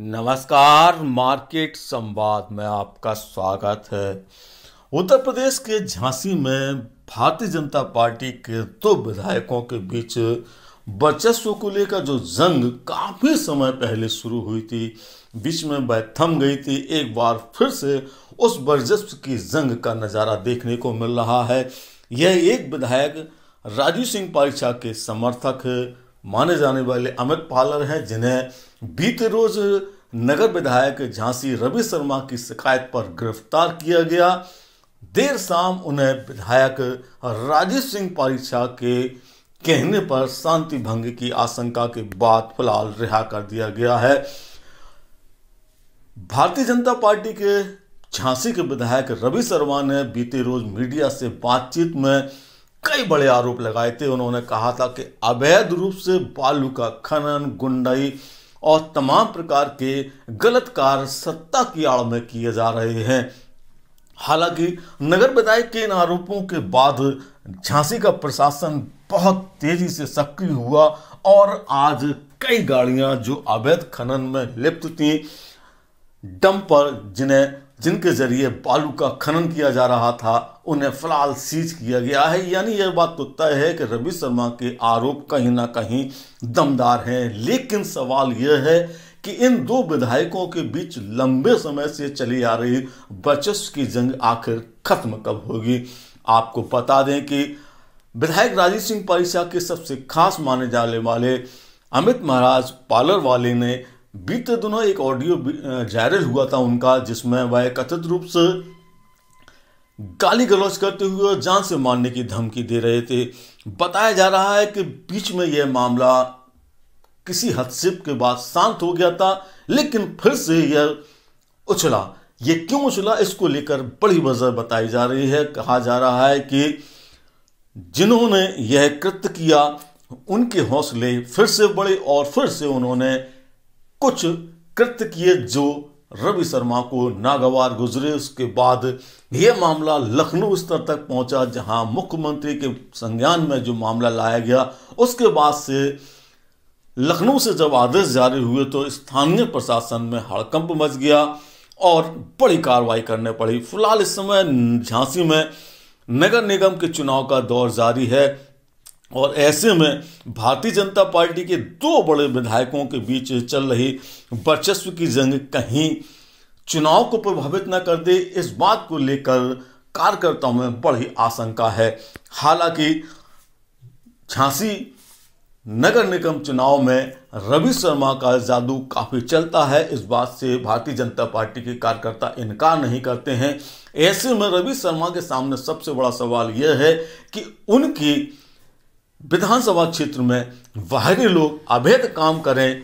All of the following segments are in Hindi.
नमस्कार मार्केट संवाद में आपका स्वागत है उत्तर प्रदेश के झांसी में भारतीय जनता पार्टी के दो विधायकों के बीच वर्चस्व को लेकर जो जंग काफ़ी समय पहले शुरू हुई थी बीच में वह थम गई थी एक बार फिर से उस वर्चस्व की जंग का नज़ारा देखने को मिल रहा है यह एक विधायक राजू सिंह पारिचा के समर्थक माने जाने वाले अमित पालर हैं जिन्हें बीते रोज नगर विधायक झांसी रवि शर्मा की शिकायत पर गिरफ्तार किया गया देर शाम उन्हें विधायक राजेश सिंह परीक्षा के कहने पर शांति भंग की आशंका के बाद फिलहाल रिहा कर दिया गया है भारतीय जनता पार्टी के झांसी के विधायक रवि शर्मा ने बीते रोज मीडिया से बातचीत में कई बड़े आरोप लगाए थे उन्होंने कहा था कि अवैध रूप से बालू का खनन गुंडाई और तमाम प्रकार के गलत कार्य सत्ता की आड़ में किए जा रहे हैं हालांकि नगर विधायक के इन आरोपों के बाद झांसी का प्रशासन बहुत तेजी से सक्रिय हुआ और आज कई गाड़ियां जो अवैध खनन में लिप्त थी डंपर जिन्हें जिनके ज़रिए बालू का खनन किया जा रहा था उन्हें फिलहाल सीज किया गया है यानी यह बात तो तय है कि रवि शर्मा के आरोप कहीं ना कहीं दमदार हैं लेकिन सवाल यह है कि इन दो विधायकों के बीच लंबे समय से चली आ रही बचस की जंग आखिर खत्म कब होगी आपको बता दें कि विधायक राजीव सिंह परिसा के सबसे खास माने जाने वाले अमित महाराज पालर वाले ने बीते दिनों एक ऑडियो जायरल हुआ था उनका जिसमें वह कथित रूप से गाली गलौज करते हुए जान से मारने की धमकी दे रहे थे बताया जा रहा है कि बीच में यह मामला किसी हदसिप के बाद शांत हो गया था लेकिन फिर से यह उछला ये क्यों उछला इसको लेकर बड़ी वजह बताई जा रही है कहा जा रहा है कि जिन्होंने यह कृत्य किया उनके हौसले फिर से बढ़े और फिर से उन्होंने कुछ कृत्य किए जो रवि शर्मा को नागवार गुजरे उसके बाद यह मामला लखनऊ स्तर तक पहुंचा जहां मुख्यमंत्री के संज्ञान में जो मामला लाया गया उसके बाद से लखनऊ से जब आदेश जारी हुए तो स्थानीय प्रशासन में हड़कंप मच गया और बड़ी कार्रवाई करने पड़ी फिलहाल इस समय झांसी में नगर निगम के चुनाव का दौर जारी है और ऐसे में भारतीय जनता पार्टी के दो बड़े विधायकों के बीच चल रही वर्चस्व की जंग कहीं चुनाव को प्रभावित न कर दे इस बात को लेकर कार्यकर्ताओं में बड़ी आशंका है हालांकि झांसी नगर निगम चुनाव में रवि शर्मा का जादू काफ़ी चलता है इस बात से भारतीय जनता पार्टी के कार्यकर्ता इनकार नहीं करते हैं ऐसे में रवि शर्मा के सामने सबसे बड़ा सवाल यह है कि उनकी विधानसभा क्षेत्र में बाहरी लोग अवैध काम करें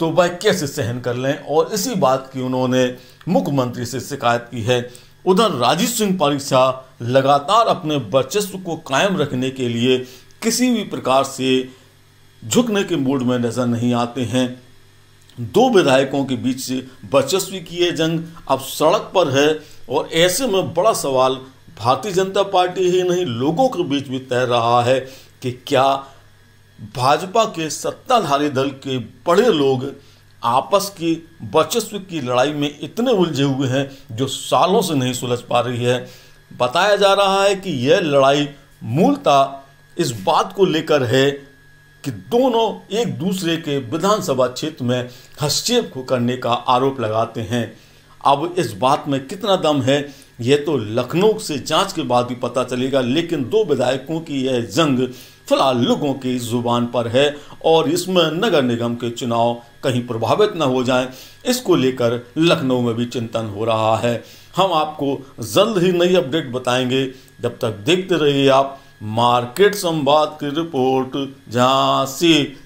तो वह कैसे सहन कर लें और इसी बात की उन्होंने मुख्यमंत्री से शिकायत की है उधर राजीव सिंह परीक्षा लगातार अपने वर्चस्व को कायम रखने के लिए किसी भी प्रकार से झुकने के मूड में नजर नहीं आते हैं दो विधायकों के बीच से वर्चस्व की है जंग अब सड़क पर है और ऐसे में बड़ा सवाल भारतीय जनता पार्टी ही नहीं लोगों के बीच भी तैर रहा है कि क्या भाजपा के सत्ताधारी दल के बड़े लोग आपस की वर्चस्व की लड़ाई में इतने उलझे हुए हैं जो सालों से नहीं सुलझ पा रही है बताया जा रहा है कि यह लड़ाई मूलतः इस बात को लेकर है कि दोनों एक दूसरे के विधानसभा क्षेत्र में हस्तक्षेप करने का आरोप लगाते हैं अब इस बात में कितना दम है यह तो लखनऊ से जांच के बाद भी पता चलेगा लेकिन दो विधायकों की यह जंग फिलहाल लोगों की जुबान पर है और इसमें नगर निगम के चुनाव कहीं प्रभावित न हो जाएं इसको लेकर लखनऊ में भी चिंतन हो रहा है हम आपको जल्द ही नई अपडेट बताएंगे जब तक देखते रहिए आप मार्केट संवाद की रिपोर्ट झांसी